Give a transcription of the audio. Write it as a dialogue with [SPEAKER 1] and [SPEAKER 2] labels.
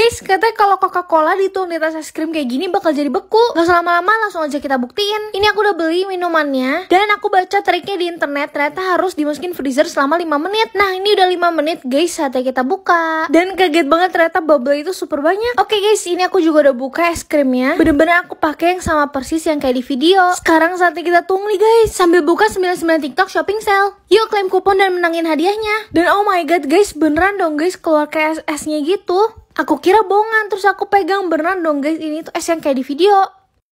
[SPEAKER 1] Guys, katanya kalau Coca-Cola dituang di atas es krim kayak gini bakal jadi beku. Gak usah lama-lama, langsung aja kita buktiin. Ini aku udah beli minumannya, dan aku baca triknya di internet, ternyata harus dimasukin freezer selama 5 menit. Nah, ini udah 5 menit guys, saatnya kita buka. Dan kaget banget ternyata bubble itu super banyak. Oke okay, guys, ini aku juga udah buka es krimnya. Bener-bener aku pakai yang sama persis yang kayak di video. Sekarang saatnya kita tunggu nih guys, sambil buka 99 TikTok shopping sale. Yuk klaim kupon dan menangin hadiahnya. Dan oh my god guys, beneran dong guys keluar kayak es-esnya gitu. Aku kira bohongan terus aku pegang beneran dong guys ini tuh es yang kayak di video